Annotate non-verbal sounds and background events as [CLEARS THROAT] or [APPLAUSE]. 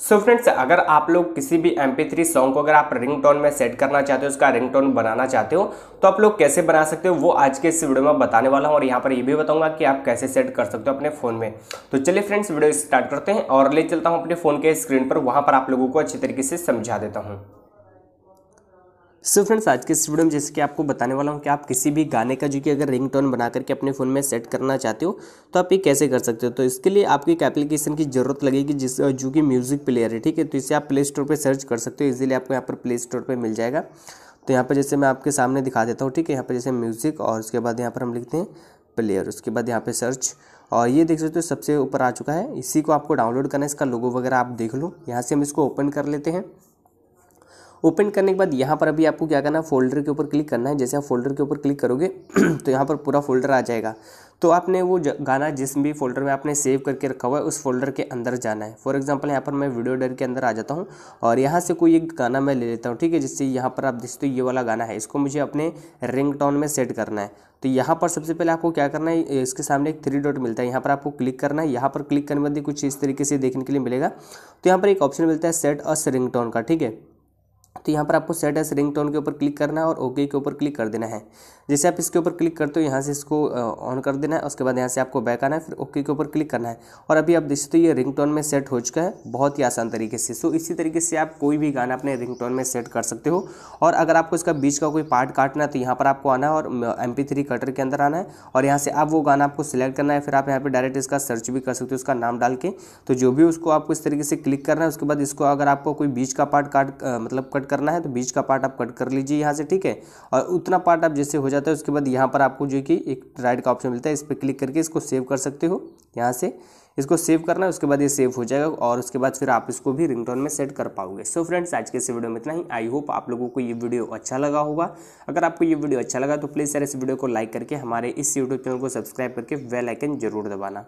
so friends अगर आप लोग किसी भी एम थ्री सॉन्ग को अगर आप रिंगटोन में सेट करना चाहते हो उसका रिंगटोन बनाना चाहते हो तो आप लोग कैसे बना सकते हो वो आज के इस वीडियो में बताने वाला हूँ और यहाँ पर ये भी बताऊँगा कि आप कैसे सेट कर सकते हो अपने फ़ोन में तो चलिए फ्रेंड्स वीडियो स्टार्ट करते हैं और ले चलता हूँ अपने फ़ोन के स्क्रीन पर वहाँ पर आप लोगों को अच्छी तरीके से समझा देता हूँ सो so फ्रेंड्स आज के इस वीडियो में जैसे कि आपको बताने वाला हूँ कि आप किसी भी गाने का जो कि अगर रिंग टोन बना करके अपने फ़ोन में सेट करना चाहते हो तो आप ये कैसे कर सकते हो तो इसके लिए आपको एक एप्लीकेशन की ज़रूरत लगेगी जिस जो कि म्यूज़िक प्लेयर है ठीक है तो इसे आप प्ले स्टोर पर सर्च कर सकते हो इजीली आपको यहाँ पर प्ले स्टोर पर मिल जाएगा तो यहाँ पर जैसे मैं आपके सामने दिखा देता हूँ ठीक है यहाँ पर जैसे म्यूज़िक और उसके बाद यहाँ पर हम लिखते हैं प्लेयर उसके बाद यहाँ पर सर्च और ये देख सकते हो सबसे ऊपर आ चुका है इसी को आपको डाउनलोड करना है इसका लोगो वगैरह आप देख लो यहाँ से हम इसको ओपन कर लेते हैं ओपन करने के बाद यहाँ पर अभी आपको क्या करना है फोल्डर के ऊपर क्लिक करना है जैसे आप फोल्डर के ऊपर क्लिक करोगे [CLEARS THROAT] तो यहाँ पर पूरा फोल्डर आ जाएगा तो आपने वो गाना जिस भी फोल्डर में आपने सेव करके रखा हुआ है उस फोल्डर के अंदर जाना है फॉर एग्जाम्पल यहाँ पर मैं वीडियो डर के अंदर आ जाता हूँ और यहाँ से कोई एक गाना मैं ले लेता हूँ ठीक है जिससे यहाँ पर आप देखते तो ये वाला गाना है इसको मुझे अपने रिंग में सेट करना है तो यहाँ पर सबसे पहले आपको क्या करना है इसके सामने एक थ्री डॉट मिलता है यहाँ पर आपको क्लिक करना है यहाँ पर क्लिक करने के बाद कुछ इस तरीके से देखने के लिए मिलेगा तो यहाँ पर एक ऑप्शन मिलता है सेट अस रिंग का ठीक है तो यहाँ पर आपको सेट एस रिंग टोन के ऊपर क्लिक करना है और ओके के ऊपर क्लिक कर देना है जैसे आप इसके ऊपर क्लिक करते हो यहाँ से इसको ऑन कर देना है उसके बाद यहाँ से आपको बैक आना है फिर ओके के ऊपर क्लिक करना है और अभी आप देखते हो ये रिंग टोन में सेट हो चुका है बहुत ही आसान तरीके से सो इसी तरीके से आप कोई भी गाना अपने रिंग टोन में सेट कर सकते हो और अगर आपको इसका बीच का कोई पार्ट काटना है तो यहाँ पर आपको आना है और एम पी कटर के अंदर आना है और यहाँ से आप वो गाना आपको सिलेक्ट करना है फिर आप यहाँ पर डायरेक्ट इसका सर्च भी कर सकते हो उसका नाम डाल के तो जो भी उसको आपको इस तरीके से क्लिक करना है उसके बाद इसको अगर आपको कोई बीच का पार्ट काट मतलब कट करना है तो बीच का पार्ट आप कट कर लीजिए यहाँ से ठीक है और उतना पार्ट आप जैसे हो जाता है उसके बाद यहाँ पर आपको जो कि एक राइट का ऑप्शन मिलता है इस पर क्लिक करके इसको सेव कर सकते हो यहाँ से इसको सेव करना है उसके बाद ये सेव हो जाएगा और उसके बाद फिर आप इसको भी रिंगटोन में सेट कर पाओगे सो so फ्रेंड्स आज के इस वीडियो में इतना ही आई होप आप लोगों को ये वीडियो अच्छा लगा होगा अगर आपको ये वीडियो अच्छा लगा तो प्लीज़ सर इस वीडियो को लाइक करके हमारे इस यूट्यूब चैनल को सब्सक्राइब करके वेलाइकन जरूर दबाना